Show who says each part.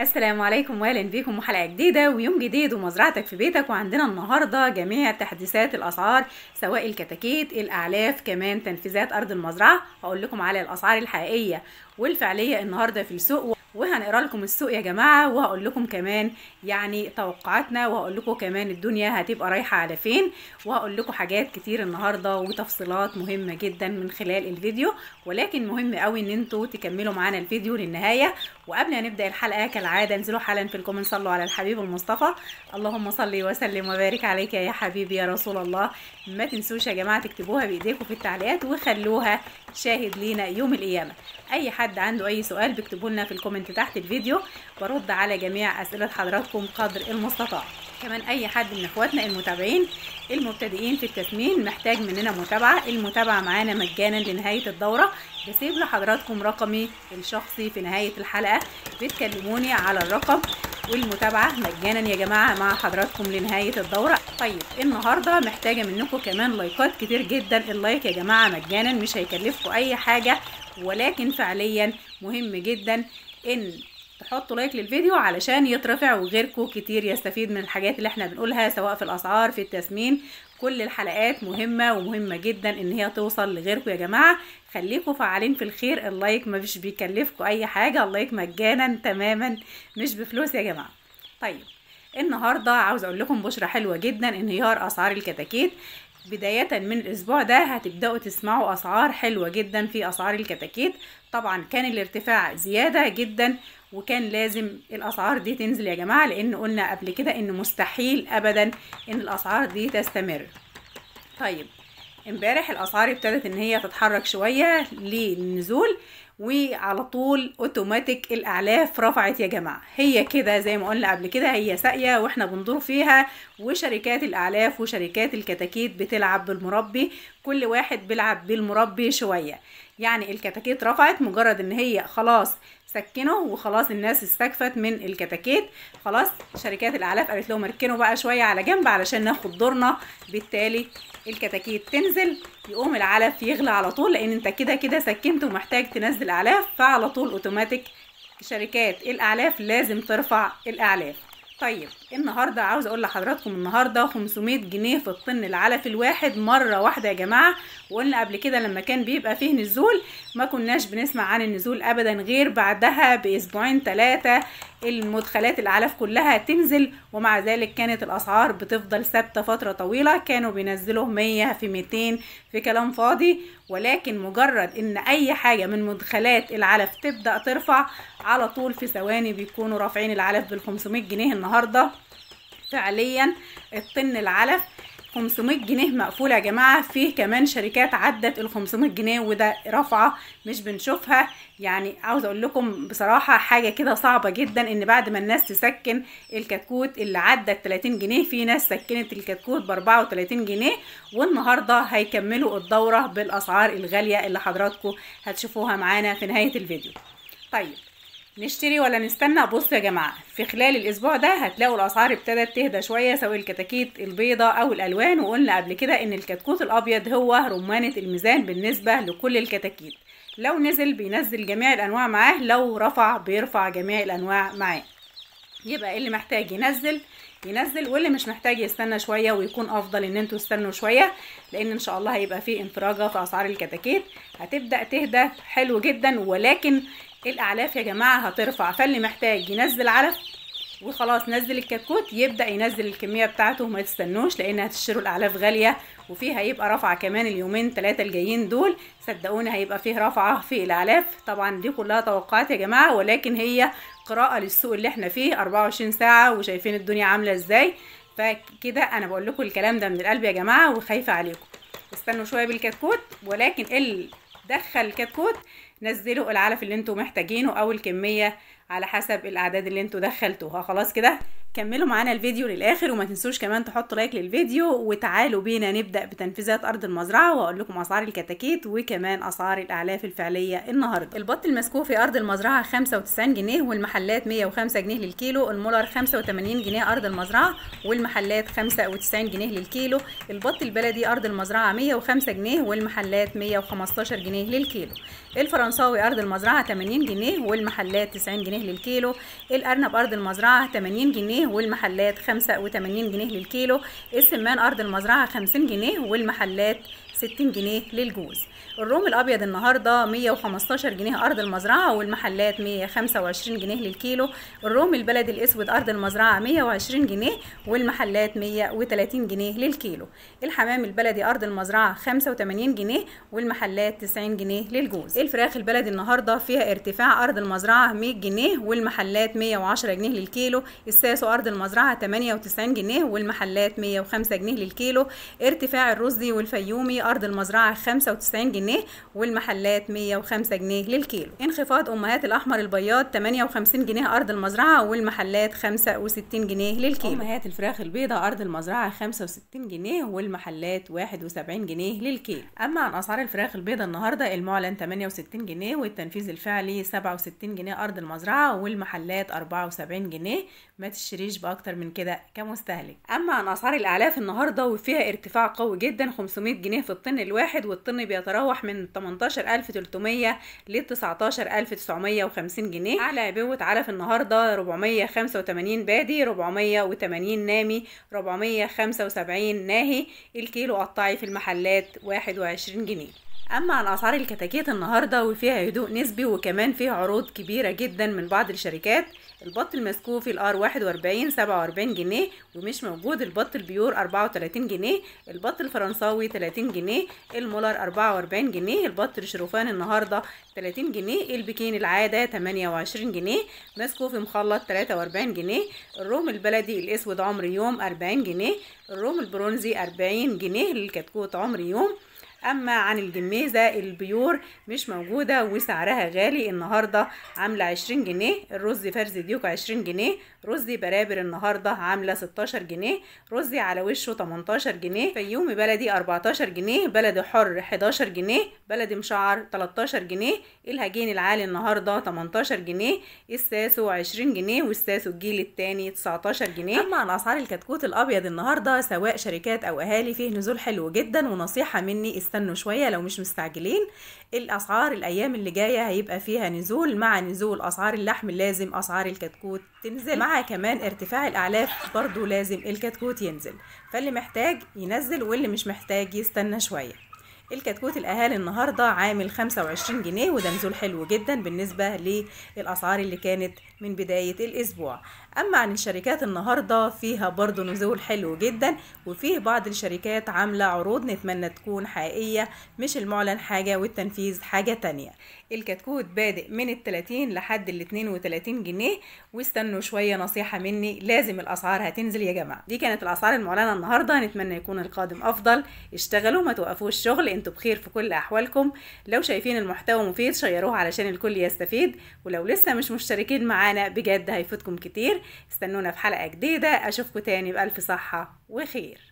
Speaker 1: السلام عليكم واهلا بيكم وحلقه جديده ويوم جديد ومزرعتك في بيتك وعندنا النهارده جميع تحديثات الاسعار سواء الكتاكيت الاعلاف كمان تنفيذات ارض المزرعه هقول لكم على الاسعار الحقيقيه والفعليه النهارده في السوق وهنقرا لكم السوق يا جماعه وهقول لكم كمان يعني توقعاتنا وهقول لكم كمان الدنيا هتبقى رايحه على فين وهقول لكم حاجات كتير النهارده وتفصيلات مهمه جدا من خلال الفيديو ولكن مهم قوي ان انتوا تكملوا معانا الفيديو للنهايه وقبل ما نبدا الحلقه كالعاده انزلوا حالا في الكومنت صلوا على الحبيب المصطفى اللهم صل وسلم وبارك عليك يا حبيبي يا رسول الله ما تنسوش يا جماعه تكتبوها بايديكم في التعليقات وخلوها شاهد لينا يوم القيامه اي حد عنده اي سؤال بكتبولنا في الكومنت تحت الفيديو برد على جميع اسئله حضراتكم قدر المستطاع كمان اي حد من اخواتنا المتابعين المبتدئين في التسمين محتاج مننا متابعه المتابعه معانا مجانا لنهايه الدوره بسيب لحضراتكم رقمي الشخصي في نهايه الحلقه بتكلموني على الرقم والمتابعه مجانا يا جماعه مع حضراتكم لنهايه الدوره طيب النهارده محتاجه منكم كمان لايكات كتير جدا اللايك يا جماعه مجانا مش هيكلفكم اي حاجه ولكن فعليا مهم جدا ان حطوا لايك للفيديو علشان يترفع وغيركم كتير يستفيد من الحاجات اللي احنا بنقولها سواء في الاسعار في التسمين كل الحلقات مهمة ومهمة جدا ان هي توصل لغيركم يا جماعة خليكم فعالين في الخير اللايك ما فيش بيكلفكم اي حاجة اللايك مجانا تماما مش بفلوس يا جماعة طيب النهاردة عاوز اقول لكم بشرة حلوة جدا انهيار اسعار الكتاكيت بداية من الأسبوع ده هتبدأوا تسمعوا أسعار حلوة جدا في أسعار الكتاكيت طبعا كان الارتفاع زيادة جدا وكان لازم الاسعار دي تنزل يا جماعه لان قلنا قبل كده ان مستحيل ابدا ان الاسعار دي تستمر طيب امبارح الاسعار ابتدت ان هي تتحرك شويه للنزول وعلى طول اوتوماتيك الاعلاف رفعت يا جماعه هي كده زي ما قلنا قبل كده هي ساقيه واحنا بندور فيها وشركات الاعلاف وشركات الكتاكيت بتلعب بالمربي كل واحد بيلعب بالمربي شويه يعني الكتاكيت رفعت مجرد ان هي خلاص سكنوا وخلاص الناس استكفت من الكتاكيت خلاص شركات الاعلاف قالت لهم اركنوا بقى شويه على جنب علشان ناخد دورنا بالتالي الكتاكيت تنزل يقوم العلف يغلى على طول لان انت كده كده سكنت ومحتاج تنزل اعلاف فعلى طول اوتوماتيك شركات الاعلاف لازم ترفع الاعلاف طيب النهارده عاوز اقول لحضراتكم النهارده 500 جنيه في الطن العلف الواحد مره واحده يا جماعه وقلنا قبل كده لما كان بيبقى فيه نزول ما كناش بنسمع عن النزول ابدا غير بعدها باسبوعين ثلاثه المدخلات العلف كلها تنزل ومع ذلك كانت الاسعار بتفضل ثابته فتره طويله كانوا بينزلوا 100 في 200 في كلام فاضي ولكن مجرد ان اي حاجه من مدخلات العلف تبدا ترفع على طول في ثواني بيكونوا رافعين العلف بال 500 جنيه النهارده فعليا الطن العلف 500 جنيه مقفوله يا جماعه فيه كمان شركات عدت ال 500 جنيه وده رفعه مش بنشوفها يعني عاوز اقول لكم بصراحه حاجه كده صعبه جدا ان بعد ما الناس تسكن الكتكوت اللي عدت 30 جنيه في ناس سكنت الكتكوت ب 34 جنيه والنهارده هيكملوا الدوره بالاسعار الغاليه اللي حضراتكم هتشوفوها معانا في نهايه الفيديو طيب نشتري ولا نستنى بص يا جماعه في خلال الاسبوع ده هتلاقوا الاسعار ابتدت تهدى شويه سواء الكتاكيت البيضه او الالوان وقلنا قبل كده ان الكتكوت الابيض هو رمانه الميزان بالنسبه لكل الكتاكيت لو نزل بينزل جميع الانواع معاه لو رفع بيرفع جميع الانواع معاه يبقى إيه اللي محتاج ينزل ينزل واللي مش محتاج يستنى شويه ويكون افضل ان انتوا تستنوا شويه لان ان شاء الله هيبقى فيه انفراجه في اسعار الكتاكيت هتبدا تهدى حلو جدا ولكن الاعلاف يا جماعه هترفع فاللي محتاج ينزل علف وخلاص نزل الكتكوت يبدا ينزل الكميه بتاعته وما تستنوش لان هتشتروا الاعلاف غاليه وفيها هيبقى رفعه كمان اليومين ثلاثه الجايين دول صدقوني هيبقى فيه رفعه في الاعلاف طبعا دي كلها توقعات يا جماعه ولكن هي قراءه للسوق اللي احنا فيه 24 ساعه وشايفين الدنيا عامله ازاي فكده انا بقول لكم الكلام ده من القلب يا جماعه وخايفه عليكم استنوا شويه بالكتكوت ولكن اللي دخل الكتكوت نزلوا العلف اللي انتم محتاجينه او الكميه على حسب الاعداد اللي انتوا دخلتوها خلاص كده كملوا معانا الفيديو للاخر وما تنسوش كمان تحطوا لايك للفيديو وتعالوا بينا نبدا بتنفيذات ارض المزرعه واقول لكم اسعار الكتاكيت وكمان اسعار الاعلاف الفعليه النهارده البط المسكوف في ارض المزرعه 95 جنيه والمحلات 105 جنيه للكيلو المولر 85 جنيه ارض المزرعه والمحلات 95 جنيه للكيلو البط البلدي ارض المزرعه 105 جنيه والمحلات 115 جنيه للكيلو الفرنساوي ارض المزرعه 80 جنيه والمحلات 90 جنيه للكيلو الأرنب أرض المزرعة 80 جنيه والمحلات 85 جنيه للكيلو السمان أرض المزرعة 50 جنيه والمحلات 60 جنيه للجوز الروم الابيض النهارده 115 جنيه ارض المزرعه والمحلات 125 جنيه للكيلو الروم البلد الاسود ارض المزرعه 120 جنيه والمحلات 130 جنيه للكيلو الحمام البلدي ارض المزرعه 85 جنيه والمحلات 90 جنيه للجوز الفراخ البلدي النهارده فيها ارتفاع ارض المزرعه 100 جنيه والمحلات 110 جنيه للكيلو الساسو ارض المزرعه 98 جنيه والمحلات 105 جنيه للكيلو ارتفاع الرز والفيومي أرض المزرعة 95 جنيه والمحلات 105 جنيه للكيلو انخفاض أمهات الأحمر البياض 58 جنيه أرض المزرعة والمحلات 65 جنيه للكيلو أمهات الفراخ البيضاء أرض المزرعة 65 جنيه والمحلات 71 جنيه للكيلو أما عن أسعار الفراخ البيضاء النهاردة المعلن 68 جنيه والتنفيذ الفعلي 67 جنيه أرض المزرعة والمحلات 74 جنيه ما تشتريش بأكتر من كده كمستهلك أما عن أسعار الأعلاف النهاردة وفيها ارتفاع قوي جدا 500 جنيه في الطن الواحد والطن بيتراوح من 18300 ل 19950 جنيه على عبوة علف النهاردة 485 بادي 480 نامي 475 ناهي الكيلو قطعي في المحلات 21 جنيه اما عن اسعار الكتاكيت النهارده وفيها هدوء نسبي وكمان فيها عروض كبيره جدا من بعض الشركات البط المسكوفي الار 41 47 جنيه ومش موجود البط البيور 34 جنيه البط الفرنساوي 30 جنيه المولر 44 جنيه البط الشروفان النهارده 30 جنيه البكين العاده 28 جنيه مسكوفي مخلط 43 جنيه الروم البلدي الاسود عمر يوم 40 جنيه الروم البرونزي 40 جنيه للكتكوت عمر يوم اما عن الجميزه البيور مش موجوده وسعرها غالي النهارده عامله 20 جنيه الرز فرز ديوك 20 جنيه رزي برابر النهارده عامله 16 جنيه رزي على وشه 18 جنيه فيومي بلدي 14 جنيه بلدي حر 11 جنيه بلدي مشعر 13 جنيه الهجين العالي النهارده 18 جنيه الساسو 20 جنيه والساسو الجيل الثاني 19 جنيه اما عن اسعار الكتكوت الابيض النهارده سواء شركات او اهالي فيه نزول حلو جدا ونصيحه مني استنوا شويه لو مش مستعجلين الاسعار الايام اللي جايه هيبقى فيها نزول مع نزول اسعار اللحم لازم اسعار الكتكوت تنزل مع مع كمان ارتفاع الأعلاف برضو لازم الكتكوت ينزل فاللي محتاج ينزل واللي مش محتاج يستنى شوية الكتكوت الأهالي النهاردة عامل 25 جنيه وده نزول حلو جدا بالنسبة للأسعار اللي كانت من بداية الأسبوع أما عن الشركات النهاردة فيها برضو نزول حلو جدا وفيه بعض الشركات عاملة عروض نتمنى تكون حقيقية مش المعلن حاجة والتنفيذ حاجة تانية الكتكوت بادئ من التلاتين لحد الاتنين وتلاتين جنيه واستنوا شوية نصيحة مني لازم الأسعار هتنزل يا جماعة دي كانت الأسعار المعلنة النهاردة نتمنى يكون القادم أفضل اشتغلوا ما توقفوش شغل انتوا بخير في كل أحوالكم لو شايفين المحتوى مفيد شيروه علشان الكل يستفيد ولو لسه مش مشتركين معايا معانا بجد هيفوتكم كتير استنونا في حلقة جديدة أشوفكم تاني بألف صحة وخير